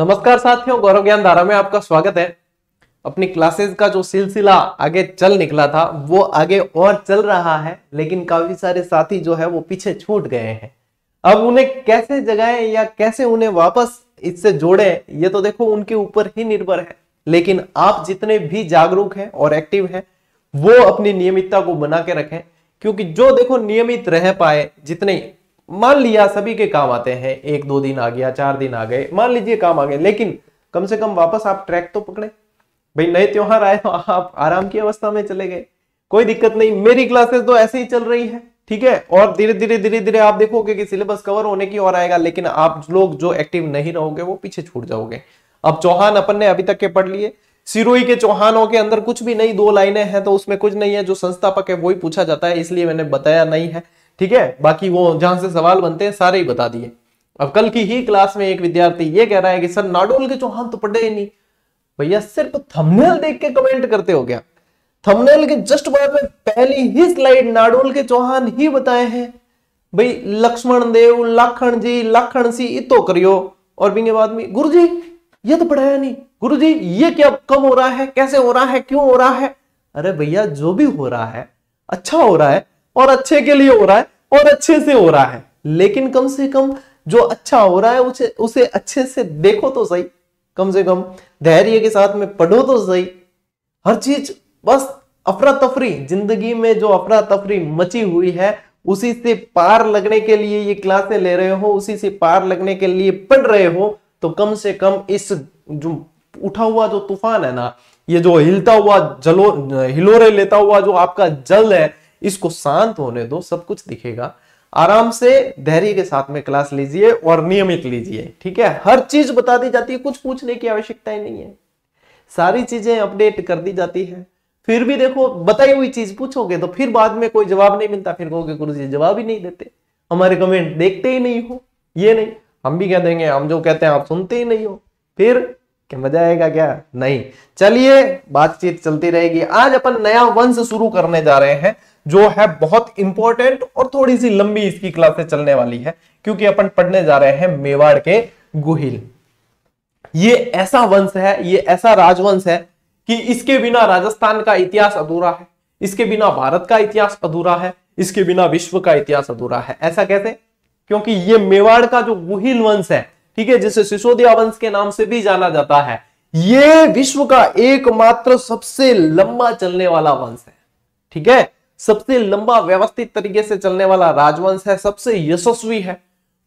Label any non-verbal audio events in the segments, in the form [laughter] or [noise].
नमस्कार साथियों गौरव ज्ञान धारा में आपका स्वागत है अपनी क्लासेस का जो सिलसिला आगे चल निकला था वो आगे और चल रहा है लेकिन काफी सारे साथी जो है वो पीछे छूट गए हैं अब उन्हें कैसे जगाएं या कैसे उन्हें वापस इससे जोड़े ये तो देखो उनके ऊपर ही निर्भर है लेकिन आप जितने भी जागरूक हैं और एक्टिव हैं वो अपनी नियमितता को बना के रखें क्योंकि जो देखो नियमित रह पाए जितने मान लिया सभी के काम आते हैं एक दो दिन आ गया चार दिन आ गए मान लीजिए काम आ गए लेकिन कम से कम वापस आप ट्रैक तो पकड़े भाई नए त्योहार आए तो आप आराम की अवस्था में चले गए कोई दिक्कत नहीं मेरी क्लासेस तो ऐसे ही चल रही है ठीक है और धीरे धीरे धीरे धीरे आप देखोगे कि सिलेबस कवर होने की ओर आएगा लेकिन आप लोग जो एक्टिव नहीं रहोगे वो पीछे छूट जाओगे अब चौहान अपन ने अभी तक के पढ़ लिए सिरोई के चौहानों के अंदर कुछ भी नहीं दो लाइनें हैं तो उसमें कुछ नहीं है जो संस्थापक है वही पूछा जाता है इसलिए मैंने बताया नहीं है ठीक है बाकी वो जहां से सवाल बनते हैं सारे ही बता दिए अब कल की ही क्लास में एक विद्यार्थी ये कह रहा है कि सर नाडोल के चौहान तो पढ़े ही नहीं भैया सिर्फ थमनेल देख के कमेंट करते हो क्या थमनेल के जस्ट बाद में पहली ही स्लाइड नाडोल के चौहान ही बताए हैं भाई लक्ष्मण देव लाखण जी लाखण सी इतो करियो और बिंगे बाद में गुरु जी ये तो पढ़ाया नहीं गुरु जी ये क्या कम हो रहा है कैसे हो रहा है क्यों हो रहा है अरे भैया जो भी हो रहा है अच्छा हो रहा है और अच्छे के लिए हो रहा है और अच्छे से हो रहा है लेकिन कम से कम जो अच्छा हो रहा है उसे उसे अच्छे से देखो तो सही कम से कम धैर्य के साथ में पढ़ो तो सही हर चीज बस अफरा तफरी जिंदगी में जो अफरा तफरी मची हुई है उसी से पार लगने के लिए ये क्लासे ले रहे हो उसी से पार लगने के लिए पढ़ रहे हो तो कम से कम इस जो उठा हुआ जो तूफान है ना ये जो हिलता हुआ जलो हिलोरे लेता हुआ जो आपका जल है इसको शांत होने दो सब कुछ दिखेगा आराम से धैर्य के साथ में क्लास लीजिए और नियमित लीजिए ठीक है हर चीज बता दी जाती है कुछ पूछने की आवश्यकता ही नहीं है सारी चीजें अपडेट कर दी जाती है फिर भी देखो बताई हुई चीज पूछोगे तो फिर बाद में कोई जवाब नहीं मिलता फिर कहोगे गुरु जी जवाब ही नहीं देते हमारे कमेंट देखते ही नहीं हो ये नहीं हम भी कह देंगे हम जो कहते हैं आप सुनते ही नहीं हो फिर क्या मजा आएगा क्या नहीं चलिए बातचीत चलती रहेगी आज अपन नया वंश शुरू करने जा रहे हैं जो है बहुत इंपॉर्टेंट और थोड़ी सी लंबी इसकी क्लासे चलने वाली है क्योंकि अपन पढ़ने जा रहे हैं मेवाड़ के गुहिल ये ऐसा वंश है ये ऐसा राजवंश है कि इसके बिना राजस्थान का इतिहास अधूरा है इसके बिना भारत का इतिहास अधूरा है इसके बिना विश्व का इतिहास अधूरा है ऐसा कैसे क्योंकि ये मेवाड़ का जो गुहिल वंश है ठीक है जिसे सिसोदिया वंश के नाम से भी जाना जाता है ये विश्व का एकमात्र सबसे लंबा चलने वाला वंश है ठीक है सबसे लंबा व्यवस्थित तरीके से चलने वाला राजवंश है सबसे यशस्वी है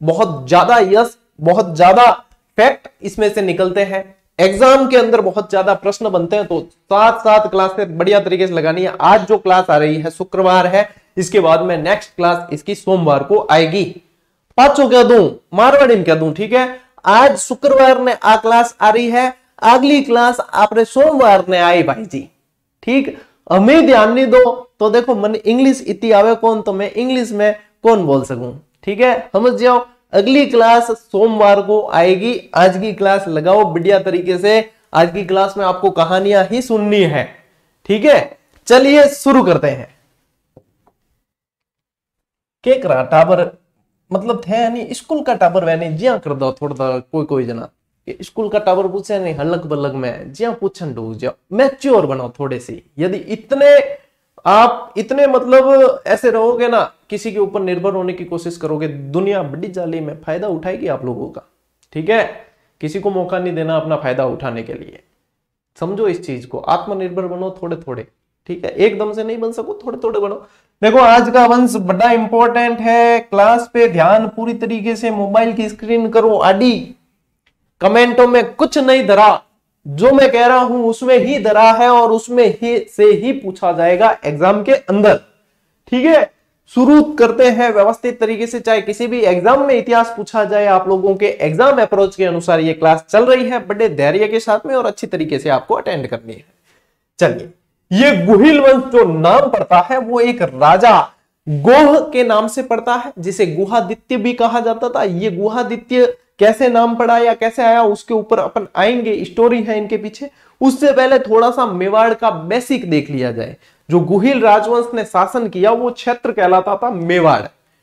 बहुत ज्यादा यश बहुत ज्यादा फैक्ट इसमें से निकलते हैं एग्जाम के अंदर बहुत ज्यादा प्रश्न बनते हैं तो सात सात क्लास बढ़िया तरीके से लगानी है आज जो क्लास आ रही है शुक्रवार है इसके बाद में नेक्स्ट क्लास इसकी सोमवार को आएगी पांचों कह दू मारवाड़ी में कह दू ठीक है आज शुक्रवार ने आ क्लास आ रही है अगली क्लास आपने सोमवार ने आई भाई जी ठीक हमें ध्यान नहीं दो तो देखो मन इंग्लिश इति आवे कौन तो मैं इंग्लिश में कौन बोल सकूं ठीक है समझ जाओ अगली क्लास सोमवार को आएगी आज की क्लास लगाओ बढ़िया तरीके से आज की क्लास में आपको कहानियां ही सुननी है ठीक है चलिए शुरू करते हैं के करा टाबर मतलब थे नहीं स्कूल का टाबर नहीं जिया कर दो थोड़ा कोई कोई जना स्कूल का टावर पूछे नहीं हल्लक बल्लक में ज्या पूछन डूब जाओ मैच्योर बनाओ थोड़े से यदि इतने आप इतने मतलब ऐसे रहोगे ना किसी के ऊपर निर्भर होने की कोशिश करोगे दुनिया बड़ी जाली में फायदा उठाएगी आप लोगों का ठीक है किसी को मौका नहीं देना अपना फायदा उठाने के लिए समझो इस चीज को आत्मनिर्भर बनो थोड़े थोड़े ठीक है एकदम से नहीं बन सको थोड़े थोड़े बनो देखो आज का वंश बड़ा इंपॉर्टेंट है क्लास पे ध्यान पूरी तरीके से मोबाइल की स्क्रीन करो आडी कमेंटों में कुछ नहीं धरा जो मैं कह रहा हूं उसमें ही धरा है और उसमें ही से ही पूछा जाएगा एग्जाम के अंदर ठीक है शुरू करते हैं व्यवस्थित तरीके से चाहे किसी भी एग्जाम में इतिहास पूछा जाए आप लोगों के एग्जाम अप्रोच के अनुसार ये क्लास चल रही है बड़े धैर्य के साथ में और अच्छी तरीके से आपको अटेंड करनी है चलिए ये गुहिल वंश जो नाम पड़ता है वो एक राजा गोह के नाम से पड़ता है जिसे गुहादित्य भी कहा जाता था ये गुहादित्य कैसे नाम पड़ा या कैसे आया उसके ऊपर अपन आएंगे स्टोरी है इनके पीछे उससे पहले थोड़ा सा मेवाड़ का बेसिक देख लिया जाए जो गुहिल राजवंश ने शासन किया वो क्षेत्र कहलाता था मेवाड़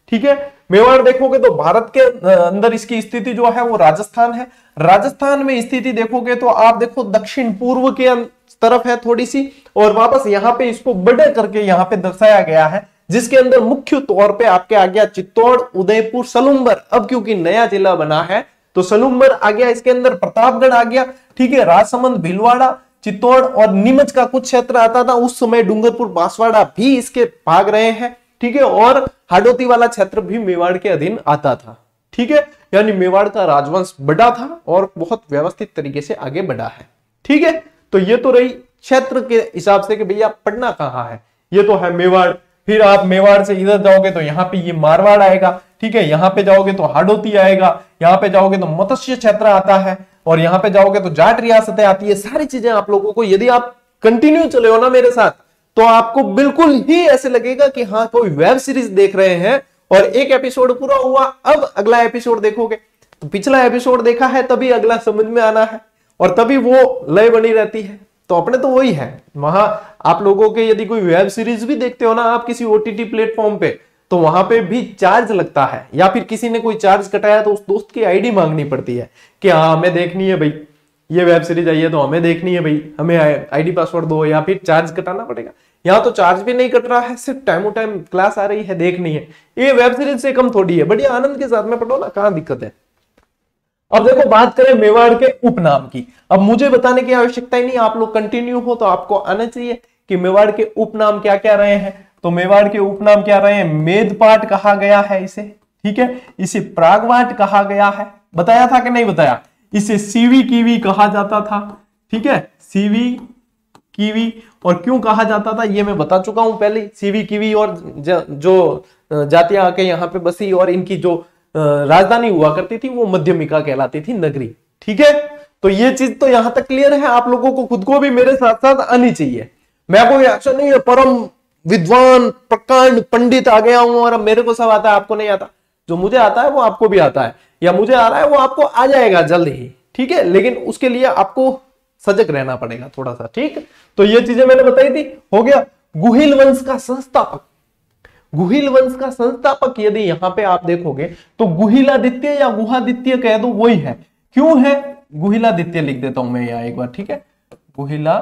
ठीक है मेवाड़ देखोगे तो भारत के अंदर इसकी स्थिति जो है वो राजस्थान है राजस्थान में स्थिति देखोगे तो आप देखो दक्षिण पूर्व के अं-, तरफ है थोड़ी सी और वापस यहाँ पे इसको बड़े करके यहाँ पे दर्शाया गया है जिसके अंदर मुख्य तौर पे आपके आ गया चित्तौड़ उदयपुर सलुम्बर अब क्योंकि नया जिला बना है तो सलुम्बर आ गया इसके अंदर प्रतापगढ़ आ गया ठीक है राजसमंद भिलवाड़ा चित्तौड़ और नीमच का कुछ क्षेत्र आता था उस समय डूंगरपुर बांसवाड़ा भी इसके भाग रहे हैं ठीक है और हाडोती वाला क्षेत्र भी मेवाड़ के अधीन आता था ठीक है यानी मेवाड़ का राजवंश बड़ा था और बहुत व्यवस्थित तरीके से आगे बढ़ा है ठीक है तो ये तो रही क्षेत्र के हिसाब से कि भैया पटना कहाँ है ये तो है मेवाड़ फिर आप मेवाड़ से इधर जाओगे तो यहाँ पे ये मारवाड़ आएगा ठीक है यहाँ पे जाओगे तो हाडोती आएगा यहाँ पे जाओगे तो मत्स्य क्षेत्र आता है और यहाँ पे जाओगे तो जाट रियासतें आती है सारी चीजें आप लोगों को यदि आप कंटिन्यू चले हो ना मेरे साथ तो आपको बिल्कुल ही ऐसे लगेगा कि हाँ कोई वेब सीरीज देख रहे हैं और एक एपिसोड पूरा हुआ अब अगला एपिसोड देखोगे तो पिछला एपिसोड देखा है तभी अगला समझ में आना है और तभी वो लय बनी रहती है तो अपने तो वही है वहां आप लोगों के यदि कोई वेब सीरीज भी देखते हो ना आप किसी ओटीटी प्लेटफॉर्म पे तो वहां पे भी चार्ज लगता है या फिर किसी ने कोई चार्ज कटाया तो उस दोस्त की आईडी मांगनी पड़ती है कि हाँ हमें देखनी है भाई ये वेब सीरीज आई है तो हमें देखनी है भाई हमें आईडी पासवर्ड दो या फिर चार्ज कटाना पड़ेगा यहाँ तो चार्ज भी नहीं कट रहा है सिर्फ टाइम टू टाइम क्लास आ रही है देखनी है ये वेब सीरीज से कम थोड़ी है बढ़िया आनंद के साथ में पढ़ो ना कहाँ दिक्कत है अब देखो बात करें मेवाड़ के उपनाम की अब मुझे बताने की आवश्यकता ही नहीं आप लोग कंटिन्यू हो तो आपको आना चाहिए कि मेवाड़ के उपनाम क्या क्या रहे हैं तो मेवाड़ के उपनाम क्या रहे हैं मेदपाट कहा गया है इसे ठीक है इसे प्रागवाट कहा गया है बताया था कि नहीं बताया इसे सीवी कीवी कहा जाता था ठीक है सीवी कीवी और क्यों कहा जाता था ये मैं बता चुका हूं पहले सीवी कीवी और जो जातियां आके यहां पे बसी और इनकी जो राजधानी हुआ करती थी वो मध्यमिका कहलाती थी नगरी ठीक है तो ये चीज तो यहां तक क्लियर है आप लोगों को खुद को भी मेरे साथ साथ आनी चाहिए मैं कोई अच्छा नहीं है परम विद्वान प्रकांड पंडित आ गया हूं और अब मेरे को सब आता है आपको नहीं आता जो मुझे आता है वो आपको भी आता है या मुझे आ रहा है वो आपको आ जाएगा जल्द ही ठीक है लेकिन उसके लिए आपको सजग रहना पड़ेगा थोड़ा सा ठीक तो ये चीजें मैंने बताई थी हो गया गुहिल वंश का संस्थापक गुहिल वंश का संस्थापक यदि यहां पे आप देखोगे तो गुहिलादित्य या गुहादित्य कह दो वही है क्यों है गुहिलादित्य लिख देता हूं मैं यहां एक बार ठीक है गुहिला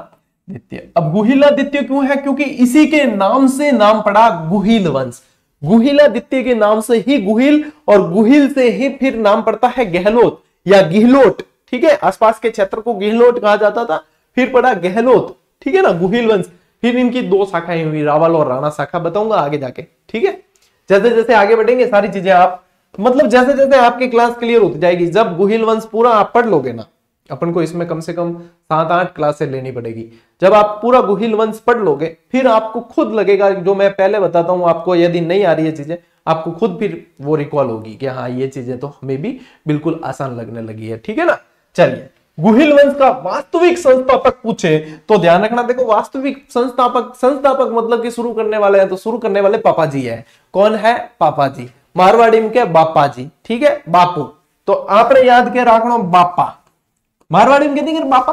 द्वितीय अब द्वितीय क्यों है क्योंकि इसी के नाम से नाम पड़ा गुहिल वंश द्वितीय के नाम से ही गुहिल और गुहिल से ही फिर नाम पड़ता है गहलोत या गिहलोट ठीक है आसपास के क्षेत्र को गिहलोट कहा जाता था फिर पड़ा गहलोत ठीक है ना गुहिल वंश फिर इनकी दो शाखाएं हुई रावल और राणा शाखा बताऊंगा आगे जाके ठीक है जैसे जैसे आगे बढ़ेंगे सारी चीजें आप मतलब जैसे जैसे आपकी क्लास क्लियर होती जाएगी जब गुहिल वंश पूरा आप पढ़ लोगे ना अपन को इसमें कम से कम सात आठ क्लासे लेनी पड़ेगी जब आप पूरा गुहिल वंश पढ़ लोगे फिर आपको खुद लगेगा जो मैं पहले बताता हूं आपको यदि नहीं आ रही है चीजें आपको खुद फिर वो रिकॉल होगी कि हाँ ये चीजें तो हमें भी बिल्कुल आसान लगने लगी है ठीक है ना चलिए गुहिल वंश का वास्तविक संस्थापक पूछे तो ध्यान रखना देखो वास्तविक संस्थापक संस्थापक मतलब कि शुरू करने वाले हैं तो शुरू करने वाले पापा जी है कौन है पापा जी मारवाड़ी में क्या बापा जी ठीक है बापू तो आपने याद किया रखना बापा मारवाड़ी में कहते हैं बापा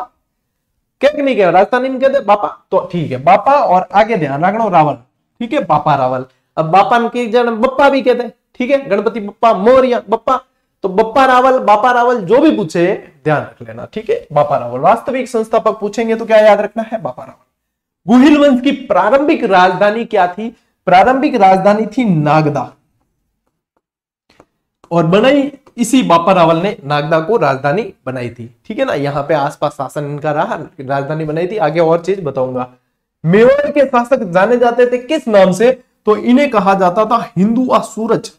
के नहीं कह राजस्थानी में कहते बापा तो ठीक है बापा और आगे ध्यान रखना रावल ठीक है बापा रावल अब बापा में के जन बप्पा भी कहते ठीक है गणपति बप्पा मोरिया बप्पा तो बप्पा रावल बापा रावल जो भी पूछे ध्यान रख लेना ठीक है बापा रावल वास्तविक संस्थापक पूछेंगे तो क्या याद रखना है बापा रावल गुहिल वंश की प्रारंभिक राजधानी क्या थी प्रारंभिक राजधानी थी नागदा और बनाई इसी बापा रावल ने नागदा को राजधानी बनाई थी ठीक है ना यहाँ पे आसपास शासन इनका रहा राजधानी बनाई थी आगे और चीज बताऊंगा मेवाड़ के शासक जाने जाते थे किस नाम से तो इन्हें कहा जाता था हिंदुआ सूरज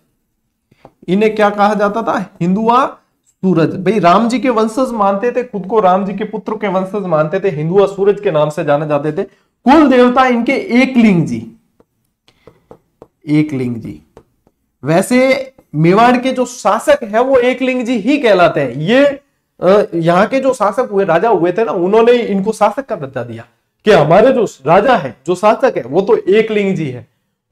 इन्हें क्या कहा जाता था हिंदुआ सूरज भाई राम जी के वंशज मानते थे खुद को राम जी के पुत्र के वंशज मानते थे हिंदुआ सूरज के नाम से जाने जाते थे कुल देवता इनके एकलिंग जी एकलिंग जी वैसे मेवाड़ के जो शासक है वो एकलिंग जी ही कहलाते हैं ये यहाँ के जो शासक हुए राजा हुए थे ना उन्होंने इनको शासक का दर्जा दिया कि हमारे जो राजा है जो शासक है वो तो एकलिंग जी है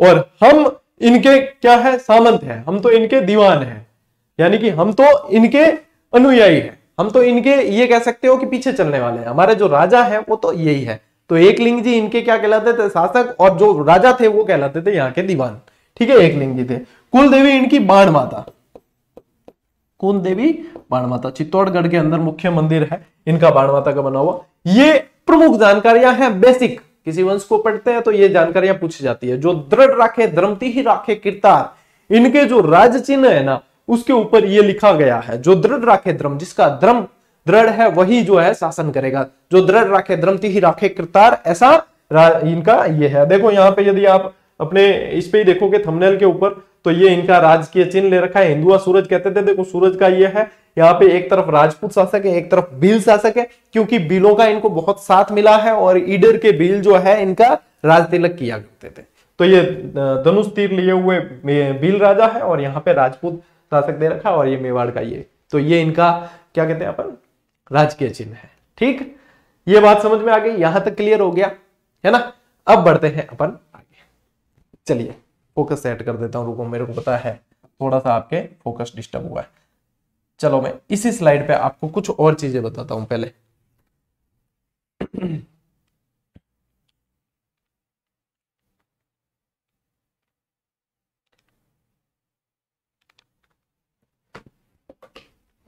और हम इनके क्या है सामंत है हम तो इनके दीवान है यानी कि हम तो इनके अनुयायी है हम तो इनके ये कह सकते हो कि पीछे चलने वाले हैं हमारे जो राजा है वो तो यही है तो एक लिंग जी इनके क्या कहलाते थे शासक और जो राजा थे वो कहलाते थे यहाँ के दीवान ठीक है एक लिंग जी थे कुल देवी इनकी बाण माता कुल देवी बाण माता चित्तौड़गढ़ के अंदर मुख्य मंदिर है इनका बाण माता का बना हुआ ये प्रमुख जानकारियां हैं बेसिक किसी वंश को पढ़ते हैं तो ये जानकारियां पूछी जाती है जो दृढ़ राखे द्रमती ही राखे किरतार इनके जो राज चिन्ह है ना उसके ऊपर ये लिखा गया है जो दृढ़ राखे द्रम जिसका द्रम दृढ़ है वही जो है शासन करेगा जो दृढ़ राखे द्रमती ही राखे किरतार ऐसा इनका ये है देखो यहाँ पे यदि आप अपने इस पे ही देखोगे थमनेल के ऊपर तो ये इनका राजकीय चिन्ह ले रखा है हिंदुआ सूरज कहते थे देखो सूरज का ये है यहाँ पे एक तरफ राजपूत शासक है एक तरफ बिल शासक है क्योंकि बिलों का इनको बहुत साथ मिला है और ईडर के बिल जो है इनका राज तिलक किया करते थे तो ये धनुष तीर लिए हुए बिल राजा है और यहाँ पे राजपूत शासक दे रखा है और ये मेवाड़ का ये तो ये इनका क्या कहते हैं अपन राजकीय चिन्ह है ठीक ये बात समझ में आ गई यहां तक क्लियर हो गया है ना अब बढ़ते हैं अपन आगे चलिए फोकस सेट कर देता हूँ रुको मेरे को पता है थोड़ा सा आपके फोकस डिस्टर्ब हुआ है चलो मैं इसी स्लाइड पे आपको कुछ और चीजें बताता हूँ पहले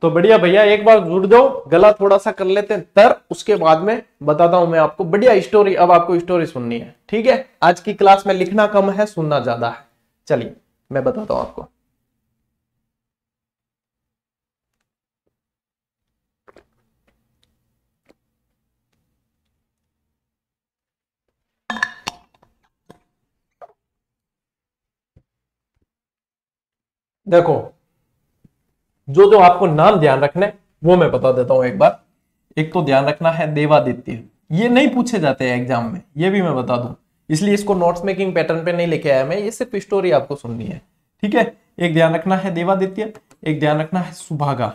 तो बढ़िया भैया एक बार जुड़ दो गला थोड़ा सा कर लेते हैं तर उसके बाद में बताता हूं मैं आपको बढ़िया स्टोरी अब आपको स्टोरी सुननी है ठीक है आज की क्लास में लिखना कम है सुनना ज्यादा है चलिए मैं बताता हूं आपको देखो जो जो आपको नाम ध्यान रखना है वो मैं बता देता हूं एक बार एक तो ध्यान रखना है देवादित्य ये नहीं पूछे जाते हैं एग्जाम में ये भी मैं बता दू इसलिए इसको नोट्स मेकिंग पैटर्न पे नहीं लेके आया मैं ये सिर्फ स्टोरी आपको सुननी है ठीक है एक ध्यान रखना है देवादित्य एक ध्यान रखना है सुभागा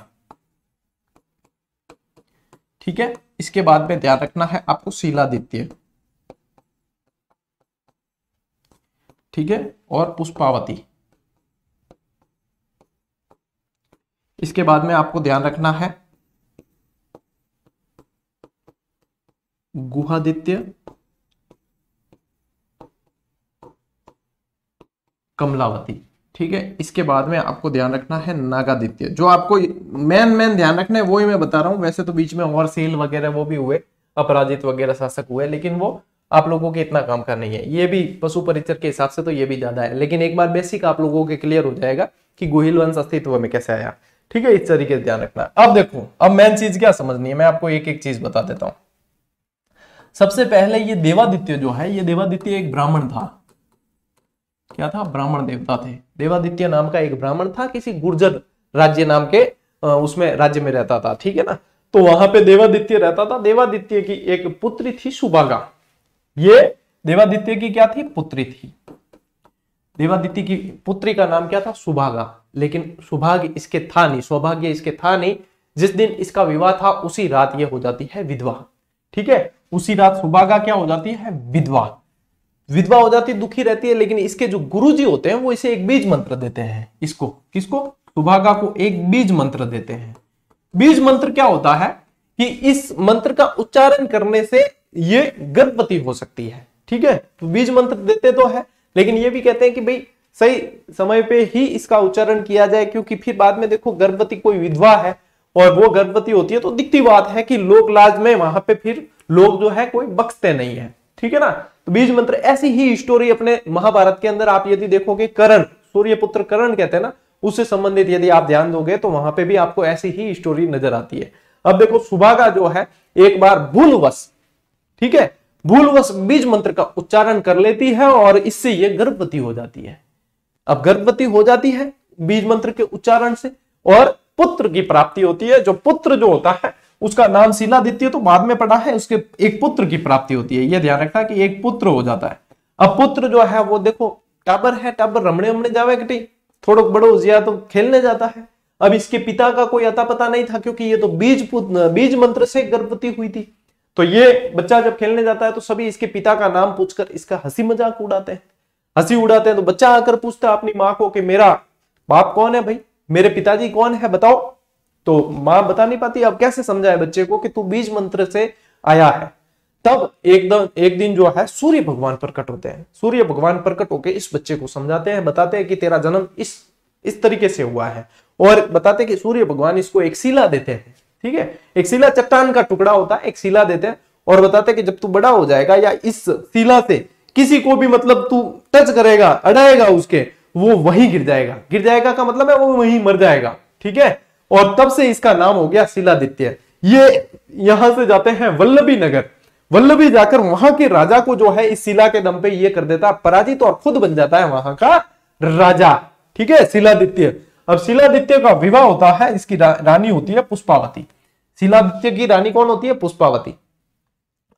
ठीक है इसके बाद में ध्यान रखना है आपको शिलादित्य ठीक है और पुष्पावती इसके बाद में आपको ध्यान रखना है गुहादित्य कमलावती ठीक है इसके बाद में आपको ध्यान रखना है नागादित्य जो आपको मेन मेन ध्यान रखना है वो ही मैं बता रहा हूं वैसे तो बीच में और सेल वगैरह वो भी हुए अपराजित वगैरह शासक हुए लेकिन वो आप लोगों के इतना काम का नहीं है ये भी पशु परिचर के हिसाब से तो ये भी ज्यादा है लेकिन एक बार बेसिक आप लोगों के क्लियर हो जाएगा कि गुहिल वंश अस्तित्व में कैसे आया ठीक है इस तरीके से ध्यान रखना अब देखो अब मेन चीज क्या समझनी है मैं आपको एक एक चीज बता देता हूं सबसे पहले ये देवादित्य जो है ये देवादित्य एक ब्राह्मण था क्या था ब्राह्मण देवता थे देवादित्य नाम का एक ब्राह्मण था किसी गुर्जर राज्य नाम के उसमें राज्य में रहता था ठीक है ना तो वहां पे देवादित्य रहता था देवादित्य की एक पुत्री थी सुबागा ये देवादित्य की क्या थी पुत्री थी देवादित्य की पुत्री का नाम क्या था सुभागा लेकिन सुभाग्य इसके था नहीं सौभाग्य इसके था नहीं जिस दिन इसका विवाह था उसी रात यह हो जाती है विधवा ठीक है उसी रात सुभागा क्या हो जाती है विधवा विधवा हो जाती दुखी रहती है लेकिन इसके जो गुरु जी होते हैं वो इसे एक बीज मंत्र देते हैं इसको किसको सुभागा को एक बीज मंत्र देते हैं बीज मंत्र क्या होता है कि इस मंत्र का उच्चारण करने से ये गर्भवती हो सकती है ठीक है तो बीज मंत्र देते तो है लेकिन ये भी कहते हैं कि भाई सही समय पे ही इसका उच्चारण किया जाए क्योंकि फिर बाद में देखो गर्भवती कोई विधवा है और वो गर्भवती होती है तो दिखती बात है कि लोक लाज में वहां पे फिर लोग जो है कोई बख्सते नहीं है ठीक है ना तो बीज मंत्र ऐसी ही स्टोरी अपने महाभारत के अंदर आप यदि देखोगे करण सूर्य पुत्र करण कहते हैं ना उससे संबंधित यदि आप ध्यान दोगे तो वहां पे भी आपको ऐसी ही स्टोरी नजर आती है अब देखो सुबह का जो है एक बार भूलवश ठीक है भूलवश बीज मंत्र का उच्चारण कर लेती है और इससे यह गर्भवती हो जाती है अब गर्भवती हो जाती है बीज मंत्र के उच्चारण से और पुत्र की प्राप्ति होती है जो पुत्र जो होता है उसका नाम शिलादित्य तो बाद में पड़ा है उसके एक पुत्र की प्राप्ति होती है यह ध्यान रखना कि एक पुत्र हो जाता है अब पुत्र जो है वो देखो टाबर है टाबर रमणे उमने जावे कटी थोड़ो बड़ो जिया तो खेलने जाता है अब इसके पिता का कोई अता पता नहीं था क्योंकि ये तो बीज बीज मंत्र से गर्भवती हुई थी तो ये बच्चा जब खेलने जाता है तो सभी इसके पिता का नाम पूछकर इसका हंसी मजाक उड़ाते हैं हंसी उड़ाते हैं तो बच्चा आकर पूछता है अपनी माँ को कि मेरा बाप कौन है भाई मेरे पिताजी कौन है बताओ तो माँ बता नहीं पाती अब कैसे समझाए बच्चे को कि तू बीज मंत्र से आया है तब एकदम एक दिन जो है सूर्य भगवान प्रकट होते हैं सूर्य भगवान प्रकट होकर इस बच्चे को समझाते हैं बताते हैं कि तेरा जन्म इस इस तरीके से हुआ है और बताते कि सूर्य भगवान इसको एक शिला देते हैं ठीक है एक शिला चट्टान का टुकड़ा होता है एक शिला देते हैं और बताते हैं कि जब तू बड़ा हो जाएगा या इस शिला से किसी को भी मतलब तू टच करेगा अड़ाएगा उसके वो वहीं गिर जाएगा गिर जाएगा का मतलब है वो वहीं मर जाएगा ठीक है और तब से इसका नाम हो गया शिलादित्य ये यहां से जाते हैं वल्लभी नगर वल्लभी जाकर वहां के राजा को जो है इस शिला के दम पे ये कर देता है पराजित तो और खुद बन जाता है वहां का राजा ठीक है शिलादित्य अब शिलादित्य का विवाह होता है इसकी रा, रानी होती है पुष्पावती शिलादित्य की रानी कौन होती है पुष्पावती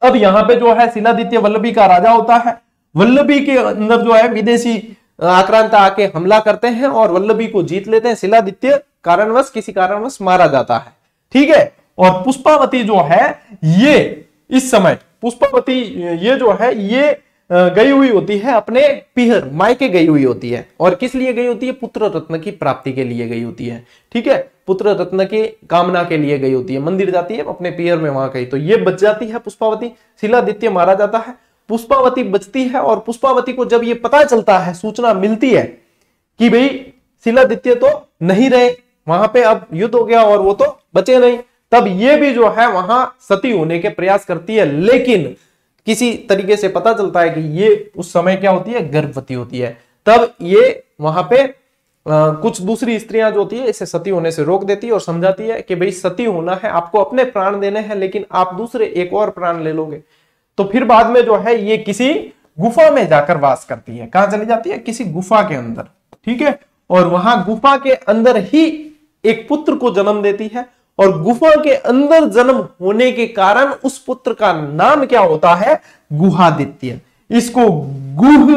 अब यहाँ पे जो है शिलादित्य वल्लभी का राजा होता है वल्लभी के अंदर जो है विदेशी आक्रांता आके हमला करते हैं और वल्लभी को जीत लेते हैं शिलादित्य कारणवश किसी कारणवश मारा जाता है ठीक है और पुष्पावती जो है ये इस समय पुष्पावती ये जो है ये गई हुई होती है अपने पिहर मायके गई हुई होती है और किस लिए गई होती है पुत्र रत्न की प्राप्ति के लिए गई होती है ठीक है पुत्र रत्न के कामना के लिए गई होती है मंदिर जाती है अपने पिहर में वहां गई तो ये बच जाती है पुष्पावती शिलादित्य मारा जाता है पुष्पावती बचती है और पुष्पावती को जब ये पता चलता है सूचना मिलती है कि भाई शिलादित्य तो नहीं रहे वहां पे अब युद्ध हो गया और वो तो बचे नहीं तब ये भी जो है वहां सती होने के प्रयास करती है लेकिन किसी तरीके से पता चलता है कि ये उस समय क्या होती है गर्भवती होती है तब ये वहां पे आ, कुछ दूसरी स्त्रियां जो होती है इसे सती होने से रोक देती है और समझाती है कि भाई सती होना है आपको अपने प्राण देने हैं लेकिन आप दूसरे एक और प्राण ले लोगे तो फिर बाद में जो है ये किसी गुफा में जाकर वास करती है कहां चली जाती है किसी गुफा के अंदर ठीक है और वहां गुफा के अंदर ही एक पुत्र को जन्म देती है और गुफा के अंदर जन्म होने के कारण उस पुत्र का नाम क्या होता है गुहादित्य इसको गुह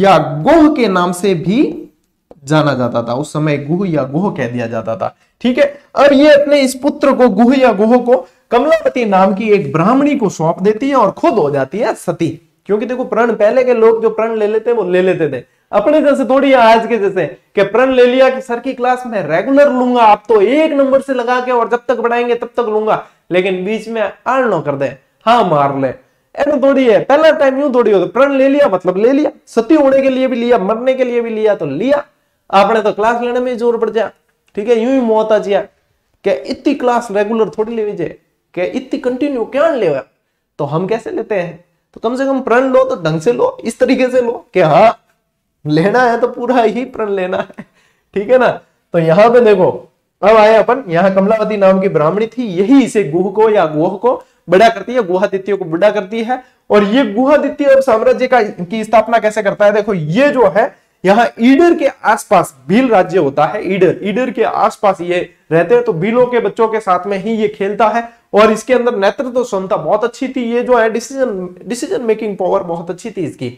या गोह के नाम से भी जाना जाता था उस समय गुह या गोह कह दिया जाता था ठीक है अब ये अपने इस पुत्र को गुह या गोह को कमलापति नाम की एक ब्राह्मणी को सौंप देती है और खुद हो जाती है सती क्योंकि देखो प्रण पहले के लोग जो प्रण ले लेते वो ले लेते थे अपने जैसे थोड़ी आज के जैसे कि प्रण ले लिया कि सर की क्लास में रेगुलर लूंगा आप तो एक नंबर से लगा के और जब तक बढ़ाएंगे तब तक लूंगा लेकिन बीच में आड़ नो कर दे हाँ मार ले ऐसा थोड़ी है पहला टाइम यूं थोड़ी होता प्रण ले लिया मतलब ले लिया सती होने के लिए भी लिया मरने के लिए भी लिया तो लिया आपने तो क्लास लेने में जोर पड़ जा ठीक है यूं ही मौत आ जाए क्या इतनी क्लास रेगुलर थोड़ी ले लीजिए क्या इतनी कंटिन्यू क्या ले तो हम कैसे लेते हैं तो कम से कम प्रण लो तो ढंग से लो इस तरीके से लो कि हाँ लेना है तो पूरा ही प्रण लेना है ठीक है ना तो यहां पे देखो अब आए अपन यहाँ कमलावती नाम की ब्राह्मणी थी यही इसे गुह को या गुह को बड़ा करती है गुहादित्य को बड़ा करती है और ये गुहादित्य और साम्राज्य का की स्थापना कैसे करता है देखो ये जो है यहाँ ईडर के आसपास भील राज्य होता है ईडर ईडर के आसपास ये रहते हैं तो भीलों के बच्चों के साथ में ही ये खेलता है और इसके अंदर नेतृत्व क्षमता बहुत अच्छी थी ये जो है डिसीजन डिसीजन मेकिंग पावर बहुत अच्छी थी इसकी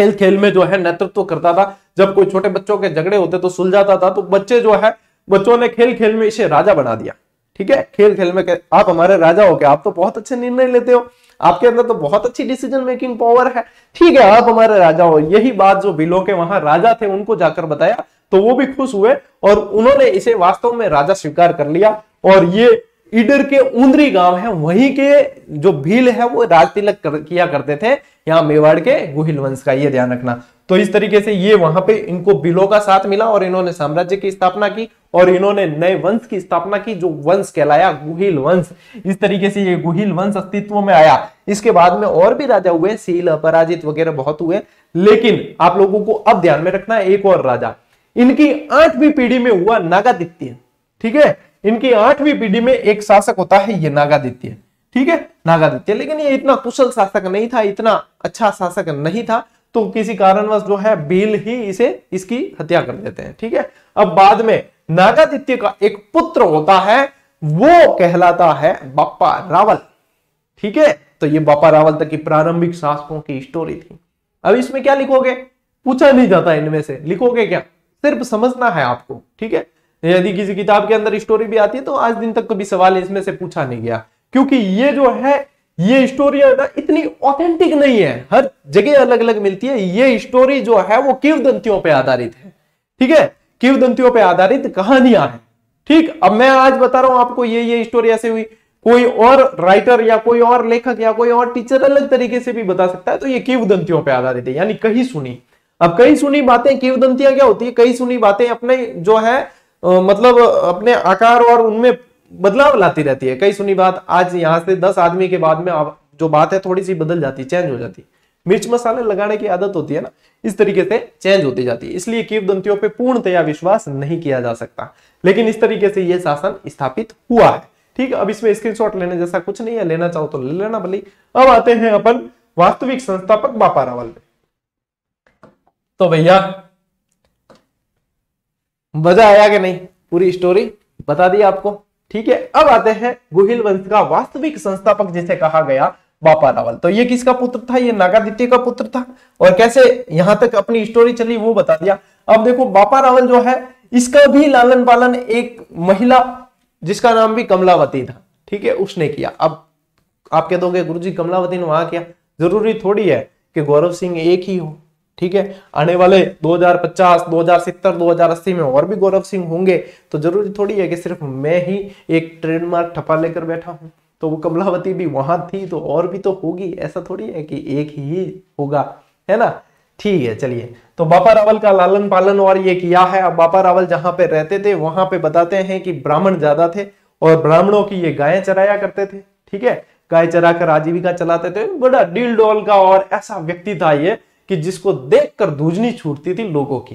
खेल खेल में जो है नेतृत्व तो करता था जब कोई छोटे बच्चों के झगड़े होते तो सुलझाता था तो बच्चे जो है बच्चों ने खेल खेल में इसे राजा बना दिया ठीक है खेल खेल में आप हमारे राजा हो आप तो बहुत अच्छे निर्णय लेते हो आपके अंदर तो बहुत अच्छी डिसीजन मेकिंग पावर है ठीक है आप हमारे राजा हो यही बात जो बिलो के वहां राजा थे उनको जाकर बताया तो वो भी खुश हुए और उन्होंने इसे वास्तव में राजा स्वीकार कर लिया और ये इडर के उंदरी गांव है वहीं के जो भील है वो राज तिलक कर, किया करते थे यहाँ मेवाड़ के गुहिल वंश का ये ध्यान रखना तो इस तरीके से ये वहां पे इनको बिलों का साथ मिला और इन्होंने साम्राज्य की स्थापना की और इन्होंने नए वंश की स्थापना की जो वंश कहलाया गुहिल वंश इस तरीके से ये गुहिल वंश अस्तित्व में आया इसके बाद में और भी राजा हुए सील अपराजित वगैरह बहुत हुए लेकिन आप लोगों को अब ध्यान में रखना एक और राजा इनकी आठवीं पीढ़ी में हुआ नागादित्य ठीक है इनकी आठवीं पीढ़ी में एक शासक होता है ये नागादित्य ठीक है नागादित्य लेकिन ये इतना कुशल शासक नहीं था इतना अच्छा शासक नहीं था तो किसी कारणवश जो है बेल ही इसे इसकी हत्या कर देते हैं ठीक है अब बाद में नागादित्य का एक पुत्र होता है वो कहलाता है बापा रावल ठीक है तो ये बापा रावल तक की प्रारंभिक शासकों की स्टोरी थी अब इसमें क्या लिखोगे पूछा नहीं जाता इनमें से लिखोगे क्या सिर्फ समझना है आपको ठीक है यदि किसी किताब के अंदर स्टोरी भी आती है तो आज दिन तक कभी सवाल इसमें से पूछा नहीं गया क्योंकि ये जो है ये स्टोरी इतनी ऑथेंटिक नहीं है हर जगह अलग अलग मिलती है ये स्टोरी जो है वो किव दंतियों पर आधारित है ठीक है दंतियों पर आधारित कहानियां हैं ठीक अब मैं आज बता रहा हूं आपको ये ये स्टोरी ऐसे हुई कोई और राइटर या कोई और लेखक या कोई और टीचर अलग तरीके से भी बता सकता है तो ये किव दंतियों पर आधारित है यानी कही सुनी अब कई सुनी बातें दंतियां क्या होती है कई सुनी बातें अपने जो है मतलब अपने आकार और उनमें बदलाव लाती रहती है कई सुनी बात आज यहाँ से दस आदमी के बाद में जो बात है थोड़ी सी बदल जाती चेंज हो जाती मिर्च मसाले लगाने की आदत होती है ना इस तरीके से चेंज होती जाती है इसलिए दंतियों पे पूर्णतया विश्वास नहीं किया जा सकता लेकिन इस तरीके से यह शासन स्थापित हुआ है ठीक अब इसमें स्क्रीनशॉट लेने जैसा कुछ नहीं है लेना चाहो तो ले लेना भले अब आते हैं अपन वास्तविक संस्थापक बापा रावल में तो भैया मजा आया कि नहीं पूरी स्टोरी बता दी आपको ठीक है अब आते हैं गुहिल वंश का वास्तविक संस्थापक जिसे कहा गया बापा रावल तो ये किसका पुत्र था ये नागादित्य का पुत्र था और कैसे यहां तक अपनी स्टोरी चली वो बता दिया अब देखो बापा रावल जो है इसका भी लालन पालन एक महिला जिसका नाम भी कमलावती था ठीक है उसने किया अब आप कह दोगे गुरु जी कमलावती ने वहां किया जरूरी थोड़ी है कि गौरव सिंह एक ही हो ठीक है आने वाले 2050, 2070, 2080 में और भी गौरव सिंह होंगे तो जरूरी थोड़ी है कि सिर्फ मैं ही एक ट्रेडमार्क ठपा लेकर बैठा हूं तो वो कमलावती भी वहां थी तो और भी तो होगी ऐसा थोड़ी है कि एक ही होगा है ना ठीक है चलिए तो बापा रावल का लालन पालन और ये किया है अब बापा रावल जहाँ पे रहते थे वहां पे बताते हैं कि ब्राह्मण ज्यादा थे और ब्राह्मणों की ये गायें चराया करते थे ठीक है गाय चरा कर आजीविका चलाते थे बड़ा डील डोल का और ऐसा व्यक्ति था ये कि जिसको देखकर दूजनी छूटती थी लोगों की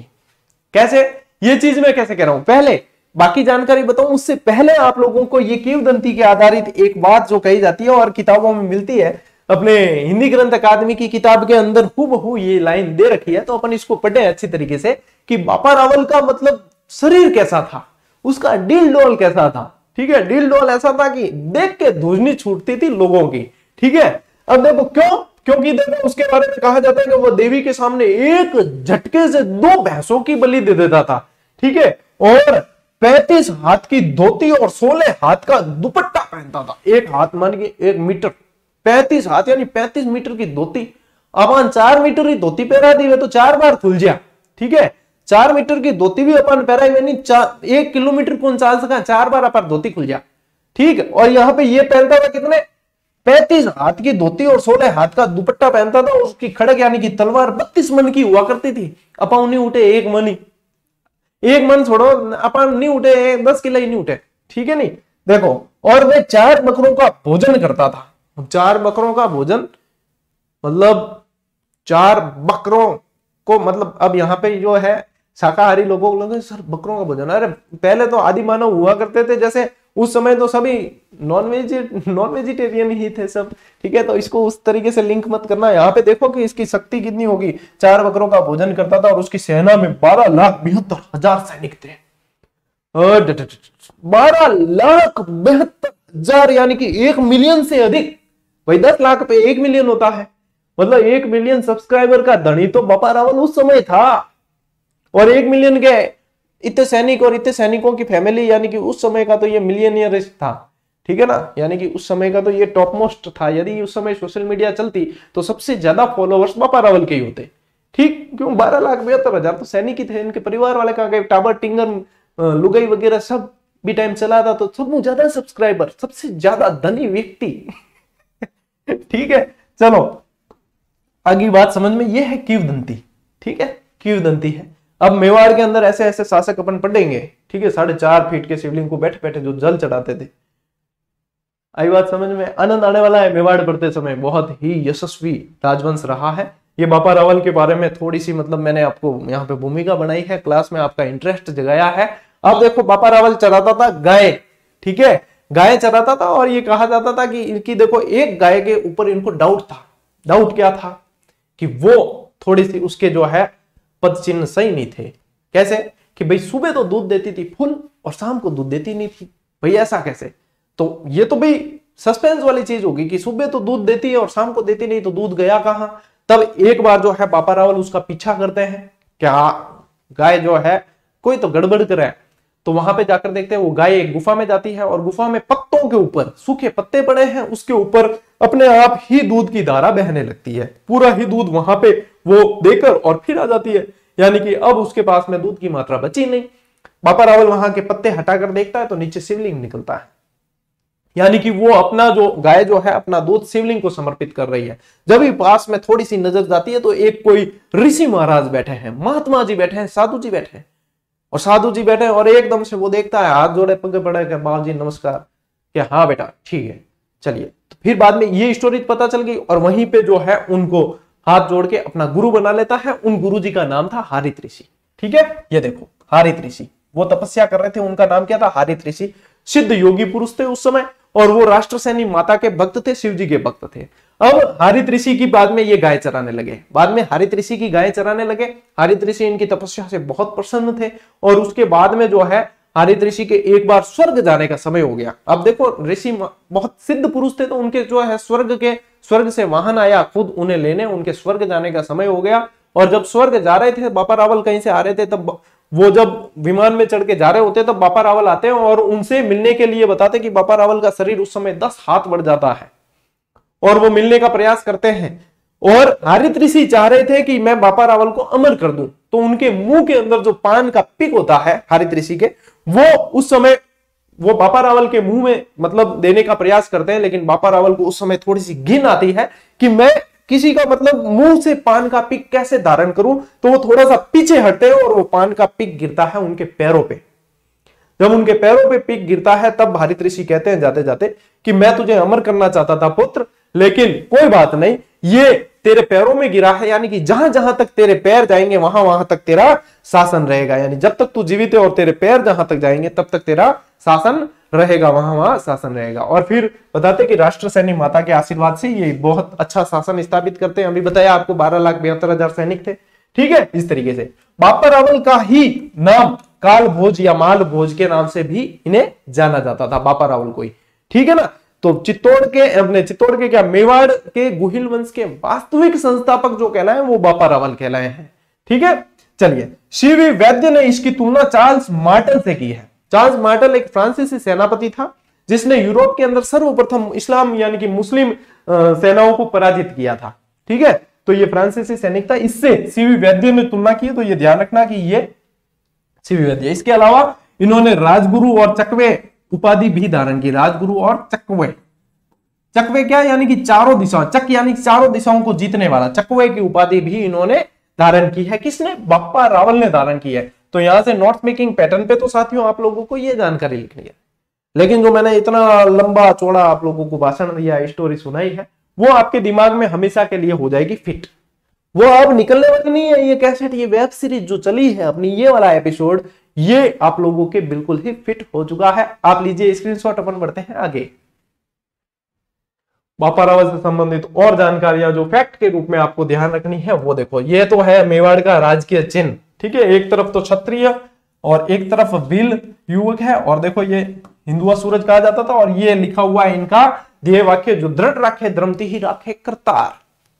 कैसे ये चीज मैं कैसे कह रहा हूं पहले बाकी जानकारी बताऊं उससे पहले आप लोगों को ये दंती के आधारित एक बात जो कही जाती है और किताबों में मिलती है अपने हिंदी ग्रंथ अकादमी की किताब के अंदर हु ये लाइन दे रखी है तो अपन इसको पढ़े अच्छी तरीके से कि बापा रावल का मतलब शरीर कैसा था उसका डील डोल कैसा था ठीक है डील डोल ऐसा था कि देख के धूजनी छूटती थी लोगों की ठीक है अब देखो क्यों क्योंकि देखो उसके बारे में कहा जाता है कि वह देवी के सामने एक झटके से दो भैंसों की बलि दे देता था ठीक है और पैंतीस हाथ की धोती और सोलह हाथ का दुपट्टा पहनता था एक हाथ मान के एक मीटर पैंतीस हाथ यानी पैंतीस मीटर की धोती अपन चार मीटर की धोती पहरा दी तो चार बार खुल जा ठीक है चार मीटर की धोती भी अपन पहराई यानी एक किलोमीटर कौन चाल सका चार बार अपन धोती खुल जा ठीक और यहाँ पे ये पहनता था कितने पैंतीस हाथ की धोती और सोलह हाथ का दुपट्टा पहनता था उसकी खड़क यानी कि तलवार बत्तीस मन की हुआ करती थी अपाऊ नहीं उठे एक मन ही एक मन छोड़ो अपन नहीं उठे दस किलो ही नहीं उठे ठीक है नहीं देखो और वे चार बकरों का भोजन करता था चार बकरों का भोजन मतलब चार बकरों को मतलब अब यहाँ पे जो है शाकाहारी लोगों को लगे सर बकरों का भोजन अरे पहले तो आदि मानव हुआ करते थे जैसे उस समय तो सभी नॉन वेज नॉन वेजिटेरियन ही थे सब ठीक है तो इसको उस तरीके से लिंक मत करना यहाँ पे देखो कि इसकी शक्ति कितनी होगी चार बकरों का भोजन करता था और उसकी सेना में बारह लाख बेहतर हजार सैनिक थे बारह लाख बेहतर हजार यानी कि एक मिलियन से अधिक भाई दस लाख पे एक मिलियन होता है मतलब एक मिलियन सब्सक्राइबर का धनी तो बापा रावल उस समय था और एक मिलियन के इतने सैनिक और इतने सैनिकों की फैमिली यानी कि उस समय का तो ये मिलियनियर था ठीक है ना यानी कि उस समय का तो ये टॉप मोस्ट था यदि उस समय सोशल मीडिया चलती तो सबसे ज्यादा फॉलोअर्स बापा रावल के ही होते ठीक क्यों बारह लाख बहत्तर हजार तो सैनिक ही थे इनके परिवार वाले कहा गए टावर टिंगर लुगाई वगैरह सब भी टाइम चला था तो सब ज्यादा सब्सक्राइबर सबसे ज्यादा धनी व्यक्ति [laughs] ठीक है चलो अगली बात समझ में ये है किवदंती ठीक है किवदंती है अब मेवाड़ के अंदर ऐसे ऐसे शासक अपन पढ़ेंगे ठीक है साढ़े चार फीट के शिवलिंग को बैठे बैठे जो जल चढ़ाते थे आई बात समझ में आनंद आने वाला है मेवाड़ पढ़ते समय बहुत ही यशस्वी राजवंश रहा है ये बापा रावल के बारे में थोड़ी सी मतलब मैंने आपको यहाँ पे भूमिका बनाई है क्लास में आपका इंटरेस्ट जगाया है अब देखो बापा रावल चढ़ाता था गाय ठीक है गाय चढ़ाता था और ये कहा जाता था कि इनकी देखो एक गाय के ऊपर इनको डाउट था डाउट क्या था कि वो थोड़ी सी उसके जो है पद चिन्ह सही नहीं थे कैसे कि भाई सुबह तो दूध देती थी फुल और शाम को दूध देती नहीं थी भाई ऐसा कैसे तो ये तो भाई सस्पेंस वाली चीज होगी कि सुबह तो दूध देती है और शाम को देती नहीं तो दूध गया कहां तब एक बार जो है पापा रावल उसका पीछा करते हैं क्या गाय जो है कोई तो गड़बड़ कर है तो वहां पे जाकर देखते हैं वो गाय एक गुफा में जाती है और गुफा में पत्तों के ऊपर सूखे पत्ते पड़े हैं उसके ऊपर अपने आप ही दूध की धारा बहने लगती है पूरा ही दूध वहां पे वो देकर और फिर आ जाती है यानी कि अब उसके पास में दूध की मात्रा बची नहीं बापा रावल वहां के पत्ते हटाकर देखता है तो नीचे शिवलिंग निकलता है यानी कि वो अपना जो गाय जो है अपना दूध शिवलिंग को समर्पित कर रही है जब भी पास में थोड़ी सी नजर जाती है तो एक कोई ऋषि महाराज बैठे हैं महात्मा जी बैठे हैं साधु जी बैठे हैं और साधु जी बैठे हैं और एकदम से वो देखता है हाथ जोड़े पंखे पड़े बाबा जी नमस्कार हाँ बेटा ठीक है चलिए फिर बाद में ये स्टोरी पता चल गई और वहीं पे जो है उनको हाथ जोड़ के अपना गुरु बना लेता है उन गुरु जी का नाम था हारित ऋषि ठीक है ये देखो हारित ऋषि वो तपस्या कर रहे थे उनका नाम क्या था हारित ऋषि सिद्ध योगी पुरुष थे उस समय और वो राष्ट्र सैनी माता के भक्त थे शिव जी के भक्त थे अब हरित ऋषि की बाद में ये गाय चराने लगे बाद में हरित ऋषि की गाय चराने लगे हरित ऋषि इनकी तपस्या से बहुत प्रसन्न थे और उसके बाद में जो है हरित ऋषि के एक बार स्वर्ग जाने का समय हो गया अब देखो ऋषि बहुत सिद्ध पुरुष थे तो उनके जो है स्वर्ग के स्वर्ग से वाहन आया खुद उन्हें लेने उनके स्वर्ग जाने का समय हो गया और जब स्वर्ग जा रहे थे बापा रावल कहीं से आ रहे थे तब वो जब विमान में चढ़ के जा रहे होते तब बापा रावल आते हैं और उनसे मिलने के लिए बताते कि बापा रावल का शरीर उस समय दस हाथ बढ़ जाता है और वो मिलने का प्रयास करते हैं और हरित ऋषि चाह रहे थे कि मैं बापा रावल को अमर कर दूं तो उनके मुंह के अंदर जो पान का पिक होता है हरित ऋषि के वो उस समय वो बापा रावल के मुंह में मतलब देने का प्रयास करते हैं लेकिन बापा रावल को उस समय थोड़ी सी गिन आती है कि मैं किसी का मतलब मुंह से पान का पिक कैसे धारण करूं तो वो थोड़ा सा पीछे हटते हैं और वो पान का पिक गिरता है उनके पैरों पे जब उनके पैरों पे पिक गिरता है तब भारत ऋषि कहते हैं जाते जाते कि मैं तुझे अमर करना चाहता था पुत्र लेकिन कोई बात नहीं ये तेरे पैरों में गिरा है यानी कि जहां जहां तक तेरे पैर जाएंगे वहां वहां तक तेरा शासन रहेगा यानी जब तक तू जीवित है और तेरे पैर जहां तक जाएंगे तब तक तेरा शासन रहेगा वहां वहां शासन रहेगा और फिर बताते कि राष्ट्र सैनिक माता के आशीर्वाद से ये बहुत अच्छा शासन स्थापित करते हैं अभी बताया आपको बारह लाख बेहतर हजार सैनिक थे ठीक है इस तरीके से बापा रावल का ही नाम काल भोज या माल भोज के नाम से भी इन्हें जाना जाता था बापा रावल को ही ठीक है ना तो चित्तौड़ के अपने चित्तौड़ के क्या मेवाड़ के गुहिल वंश के वास्तविक संस्थापक जो कहलाए वो बापा रावल कहलाए हैं ठीक है चलिए शिव वैद्य ने इसकी तुलना चार्ल्स मार्टल से की है चार्ल्स मार्टल एक फ्रांसीसी सेनापति था जिसने यूरोप के अंदर सर्वप्रथम इस्लाम यानी कि मुस्लिम सेनाओं को पराजित किया था ठीक है तो ये फ्रांसीसी सैनिक था इससे सीवी वैद्य ने तुलना की तो ये ध्यान रखना कि ये सीवी वैद्य इसके अलावा इन्होंने राजगुरु और चकवे उपाधि भी धारण की राजगुरु और चकवे चकवे क्या यानी कि चारों दिशाओं चक यानी चारों दिशाओं को जीतने वाला चकवे की उपाधि भी इन्होंने धारण की है किसने बप्पा रावल ने धारण की है तो यहां से नॉर्थ मेकिंग पैटर्न पे तो साथियों आप लोगों को यह जानकारी लिखनी है लेकिन जो मैंने इतना लंबा चौड़ा आप लोगों को भाषण दिया स्टोरी सुनाई है वो आपके दिमाग में हमेशा के लिए हो जाएगी फिट वो अब निकलने वाली नहीं है ये कैसेट ये वेब सीरीज जो चली है अपनी ये वाला एपिसोड ये आप लोगों के बिल्कुल ही फिट हो चुका है आप लीजिए स्क्रीनशॉट अपन बढ़ते हैं आगे व्यापार आवाज से संबंधित और जानकारियां जो फैक्ट के रूप में आपको ध्यान रखनी है वो देखो ये तो है मेवाड़ का राजकीय चिन्ह ठीक है एक तरफ तो क्षत्रिय और एक तरफ बिल युवक है और देखो ये हिंदुआ सूरज कहा जाता था और ये लिखा हुआ है इनका ध्येय वाक्य जो दृढ़ राखे द्रमती ही राखे करतार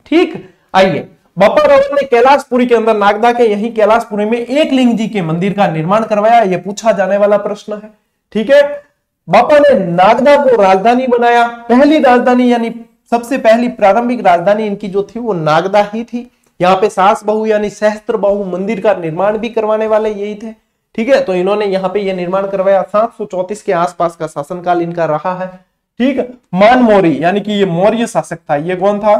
ठीक आइए बप्पा रावल ने कैलाशपुरी के अंदर नागदा के यही कैलाशपुरी में एक लिंग जी के मंदिर का निर्माण करवाया यह पूछा जाने वाला प्रश्न है ठीक है बापा ने नागदा को राजधानी बनाया पहली राजधानी यानी सबसे पहली प्रारंभिक राजधानी इनकी जो थी वो नागदा ही थी यहाँ पे सास बहु यानी सहस्त्र बहु मंदिर का निर्माण भी करवाने वाले यही थे ठीक है तो इन्होंने यहाँ पे ये निर्माण करवाया सात के आसपास का शासनकाल इनका रहा है ठीक मान मौर्य यानी कि ये मौर्य शासक था ये कौन था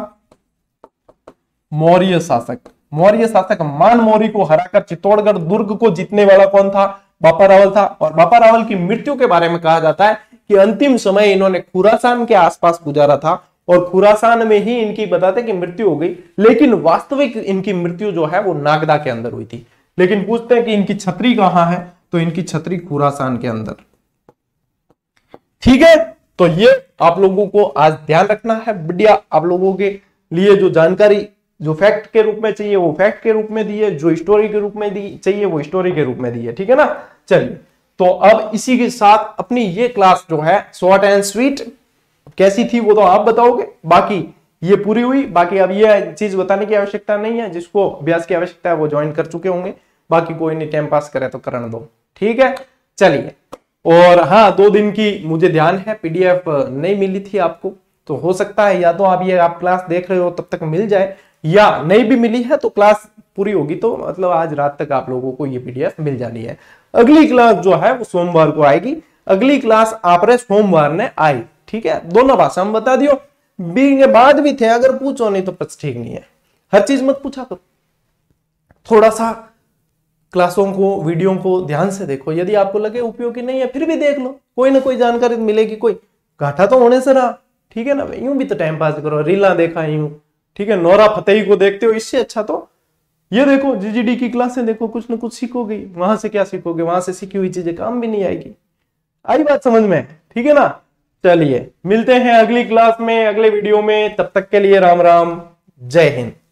मौर्य शासक मौर्य शासक मान मौर्य को हराकर चित्तौड़गढ़ दुर्ग को जीतने वाला कौन था बापा रावल था और बापा रावल की मृत्यु के बारे में कहा जाता है कि अंतिम समय इन्होंने खुरासान के आसपास गुजारा था और खुरासान में ही इनकी बताते कि मृत्यु हो गई लेकिन वास्तविक इनकी मृत्यु जो है वो नागदा के अंदर हुई थी लेकिन पूछते हैं कि इनकी छतरी कहां है तो इनकी छतरी खुरासान के अंदर ठीक है तो ये आप लोगों को आज ध्यान रखना है बढ़िया आप लोगों के लिए जो जानकारी जो फैक्ट के रूप में चाहिए वो फैक्ट के रूप में दिए जो स्टोरी के रूप में दी चाहिए वो स्टोरी के रूप में दिए ठीक है ना चलिए तो अब इसी के साथ अपनी ये क्लास जो है शॉर्ट एंड स्वीट कैसी थी वो तो आप बताओगे बाकी ये पूरी हुई बाकी अब ये चीज बताने की आवश्यकता नहीं है जिसको अभ्यास की आवश्यकता है वो ज्वाइन कर चुके होंगे बाकी कोई नहीं टाइम पास करे तो करण दो ठीक है चलिए और हाँ दो दिन की मुझे ध्यान है पीडीएफ नहीं मिली थी आपको तो हो सकता है या तो आप ये आप क्लास देख रहे हो तब तक मिल जाए या नहीं भी मिली है तो क्लास पूरी होगी तो मतलब आज रात तक आप लोगों को ये पीडीएफ मिल जानी है अगली क्लास जो है वो सोमवार को आएगी अगली क्लास आप सोमवार ने आई ठीक है दोनों भाषा में बता दियो बी के बाद भी थे अगर पूछो नहीं तो बस ठीक नहीं है हर चीज मत पूछा करो थोड़ा सा क्लासों को वीडियो को ध्यान से देखो यदि आपको लगे उपयोगी नहीं है फिर भी देख लो कोई ना कोई जानकारी मिलेगी कोई घाटा तो होने से रहा ठीक है ना यूं भी तो टाइम पास करो रीला देखा यूं ठीक है नौरा फतेही को देखते हो इससे अच्छा तो ये देखो जीजीडी की क्लासे देखो कुछ ना कुछ सीखोगे वहां से क्या सीखोगे वहां से सीखी हुई चीजें काम भी नहीं आएगी आई बात समझ में ठीक है ना चलिए मिलते हैं अगली क्लास में अगले वीडियो में तब तक के लिए राम राम जय हिंद